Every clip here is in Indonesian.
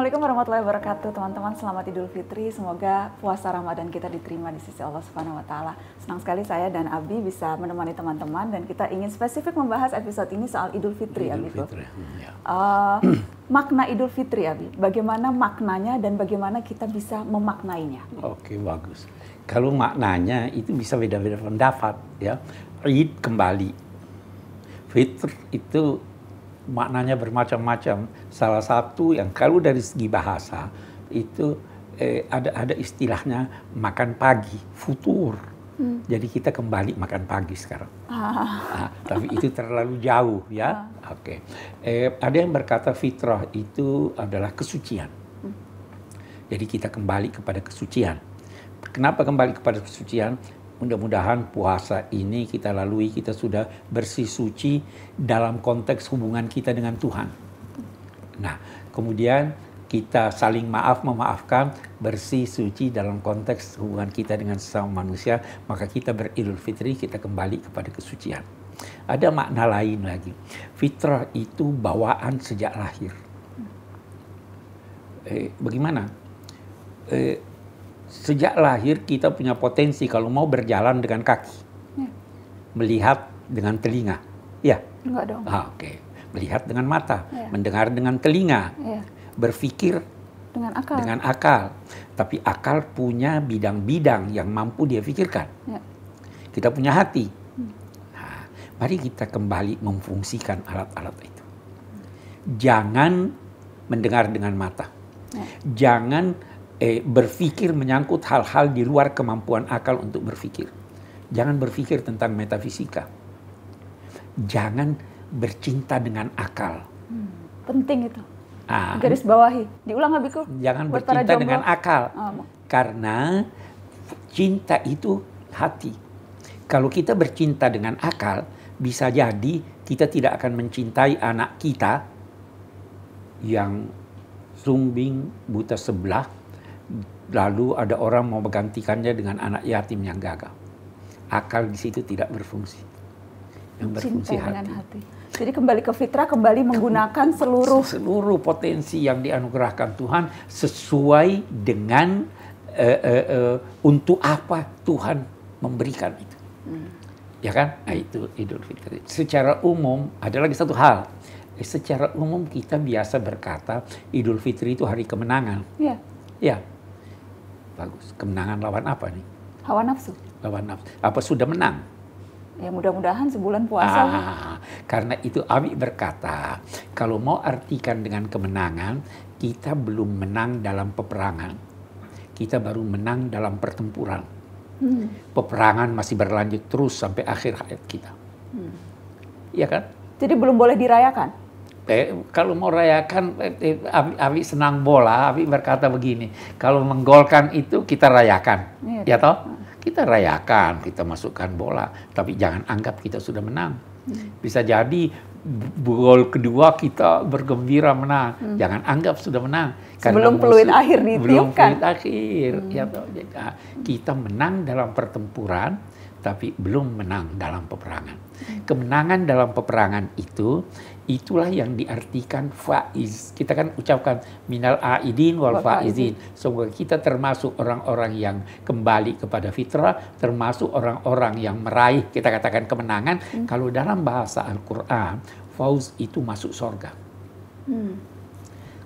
Assalamualaikum warahmatullahi wabarakatuh teman-teman selamat Idul Fitri semoga puasa Ramadan kita diterima di sisi Allah Subhanahu wa taala. Senang sekali saya dan Abi bisa menemani teman-teman dan kita ingin spesifik membahas episode ini soal Idul Fitri Idul Abi. Fitri. Hmm, ya. Uh, makna Idul Fitri Abi, bagaimana maknanya dan bagaimana kita bisa memaknainya? Oke, bagus. Kalau maknanya itu bisa beda-beda pendapat ya. Id kembali. Fitr itu maknanya bermacam-macam. Salah satu yang kalau dari segi bahasa itu eh, ada ada istilahnya makan pagi, futur. Hmm. Jadi kita kembali makan pagi sekarang. Ah. Nah, tapi itu terlalu jauh ya. Ah. Oke. Okay. Eh, ada yang berkata fitrah itu adalah kesucian. Hmm. Jadi kita kembali kepada kesucian. Kenapa kembali kepada kesucian? Mudah-mudahan puasa ini kita lalui, kita sudah bersih suci dalam konteks hubungan kita dengan Tuhan. Nah, kemudian kita saling maaf memaafkan, bersih suci dalam konteks hubungan kita dengan sesama manusia, maka kita beridul fitri, kita kembali kepada kesucian. Ada makna lain lagi. Fitrah itu bawaan sejak lahir. Eh, bagaimana? Eh, sejak lahir kita punya potensi kalau mau berjalan dengan kaki, ya. melihat dengan telinga, ya. Enggak dong. Ah, Oke, okay. melihat dengan mata, ya. mendengar dengan telinga, ya. berpikir dengan akal. Dengan akal, tapi akal punya bidang-bidang yang mampu dia pikirkan. Ya. Kita punya hati. Nah, mari kita kembali memfungsikan alat-alat itu. Jangan mendengar dengan mata. Ya. Jangan eh, berpikir menyangkut hal-hal di luar kemampuan akal untuk berpikir. Jangan berpikir tentang metafisika. Jangan bercinta dengan akal. Hmm, penting itu. Ah, Garis bawahi. Diulang Abiku. Jangan bercinta dengan akal. Oh. Karena cinta itu hati. Kalau kita bercinta dengan akal, bisa jadi kita tidak akan mencintai anak kita yang sumbing buta sebelah lalu ada orang mau menggantikannya dengan anak yatim yang gagal. Akal di situ tidak berfungsi. Yang berfungsi hati. hati. Jadi kembali ke fitrah, kembali menggunakan seluruh seluruh potensi yang dianugerahkan Tuhan sesuai dengan uh, uh, uh, untuk apa Tuhan memberikan itu. Hmm. Ya kan? Nah itu Idul Fitri. Secara umum ada lagi satu hal. Secara umum kita biasa berkata Idul Fitri itu hari kemenangan. Iya. Ya. Bagus. Kemenangan lawan apa nih? lawan nafsu. Lawan nafsu. Apa sudah menang? Ya mudah-mudahan sebulan puasa. Ah, karena itu Abi berkata, kalau mau artikan dengan kemenangan, kita belum menang dalam peperangan. Kita baru menang dalam pertempuran. Hmm. Peperangan masih berlanjut terus sampai akhir hayat kita. Hmm. Iya hmm. kan? Jadi belum boleh dirayakan? Eh, kalau mau rayakan eh, Abi, Abi senang bola, Abi berkata begini, kalau menggolkan itu kita rayakan, ya, ya toh? Kita rayakan, kita masukkan bola, tapi jangan anggap kita sudah menang. Hmm. Bisa jadi gol kedua kita bergembira menang. Hmm. Jangan anggap sudah menang. Karena sebelum peluit akhir ditiupkan. Belum peluit akhir. Ya hmm. Ya, kita menang dalam pertempuran tapi belum menang dalam peperangan. Hmm. Kemenangan dalam peperangan itu itulah yang diartikan faiz. Kita kan ucapkan minal aidin wal faizin. Semoga kita termasuk orang-orang yang kembali kepada fitrah, termasuk orang-orang yang meraih kita katakan kemenangan. Hmm. Kalau dalam bahasa Al-Qur'an, fauz itu masuk sorga. Hmm.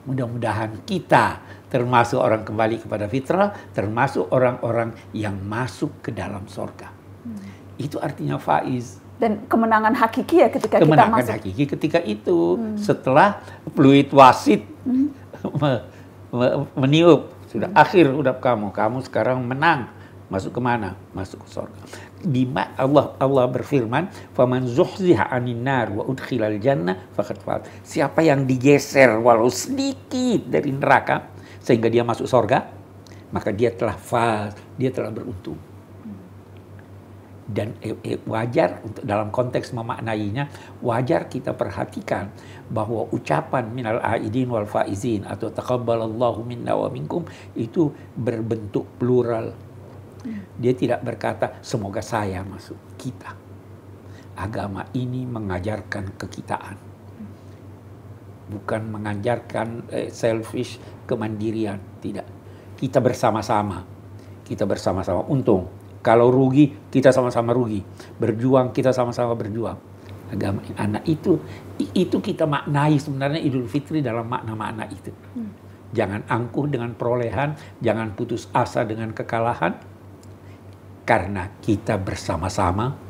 Mudah-mudahan kita termasuk orang kembali kepada fitrah, termasuk orang-orang yang masuk ke dalam sorga. Hmm. Itu artinya faiz. Dan kemenangan hakiki ya ketika kemenangan kita masuk. Kemenangan hakiki ketika itu hmm. setelah fluid wasit hmm. me, me, meniup sudah hmm. akhir udah kamu kamu sekarang menang masuk kemana masuk ke surga di Allah Allah berfirman faman zuhziha 'anil nar wa udkhilal jannah faqad fat siapa yang digeser walau sedikit dari neraka sehingga dia masuk surga maka dia telah faz dia telah beruntung dan eh, eh, wajar untuk dalam konteks memaknainya wajar kita perhatikan bahwa ucapan minal aidin wal faizin atau taqabbalallahu minna wa minkum itu berbentuk plural. Dia tidak berkata semoga saya masuk kita. Agama ini mengajarkan kekitaan. Bukan mengajarkan eh, selfish kemandirian, tidak. Kita bersama-sama. Kita bersama-sama untung kalau rugi, kita sama-sama rugi. Berjuang, kita sama-sama berjuang. Agama anak itu, itu kita maknai sebenarnya Idul Fitri dalam makna-makna itu. Hmm. Jangan angkuh dengan perolehan, jangan putus asa dengan kekalahan. Karena kita bersama-sama,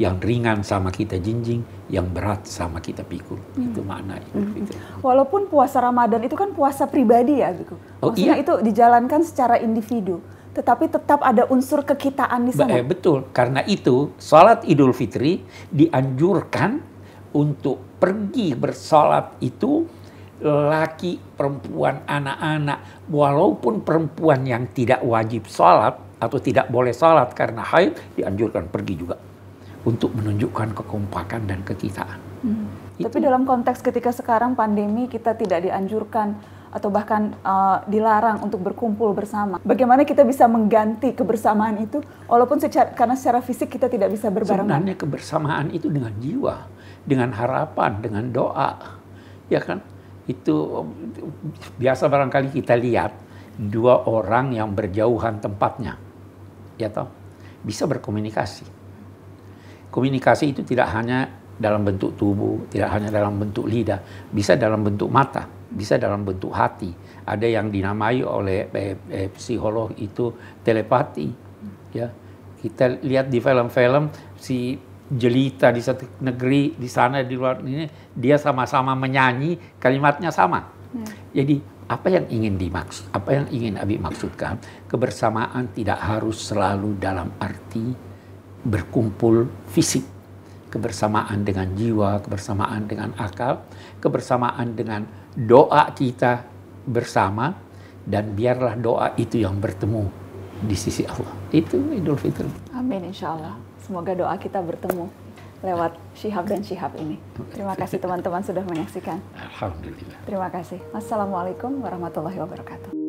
yang ringan sama kita jinjing, yang berat sama kita pikul. Hmm. Itu makna Idul hmm. Fitri. Walaupun puasa Ramadan itu kan puasa pribadi ya, gitu. oh, Maksudnya oh, iya. itu dijalankan secara individu tetapi tetap ada unsur kekitaan di sana. Eh, betul, karena itu sholat Idul Fitri dianjurkan untuk pergi bersolat itu laki, perempuan, anak-anak, walaupun perempuan yang tidak wajib sholat atau tidak boleh sholat karena haid dianjurkan pergi juga untuk menunjukkan kekompakan dan kekitaan. Hmm. Tapi dalam konteks ketika sekarang pandemi kita tidak dianjurkan atau bahkan uh, dilarang untuk berkumpul bersama. Bagaimana kita bisa mengganti kebersamaan itu walaupun secara, karena secara fisik kita tidak bisa berbarengan. Sebenarnya kebersamaan itu dengan jiwa, dengan harapan, dengan doa. Ya kan? Itu biasa barangkali kita lihat dua orang yang berjauhan tempatnya. Ya toh? Bisa berkomunikasi. Komunikasi itu tidak hanya dalam bentuk tubuh, tidak hanya dalam bentuk lidah, bisa dalam bentuk mata bisa dalam bentuk hati. Ada yang dinamai oleh eh, eh, psikolog itu telepati. Ya, kita lihat di film-film si jelita di satu negeri di sana di luar ini dia sama-sama menyanyi kalimatnya sama. Ya. Jadi apa yang ingin dimaksud, apa yang ingin Abi maksudkan, kebersamaan tidak harus selalu dalam arti berkumpul fisik kebersamaan dengan jiwa, kebersamaan dengan akal, kebersamaan dengan doa kita bersama, dan biarlah doa itu yang bertemu di sisi Allah. Itu Idul Fitri. Amin, insya Allah. Semoga doa kita bertemu lewat Syihab dan Syihab ini. Terima kasih teman-teman sudah menyaksikan. Alhamdulillah. Terima kasih. Assalamualaikum warahmatullahi wabarakatuh.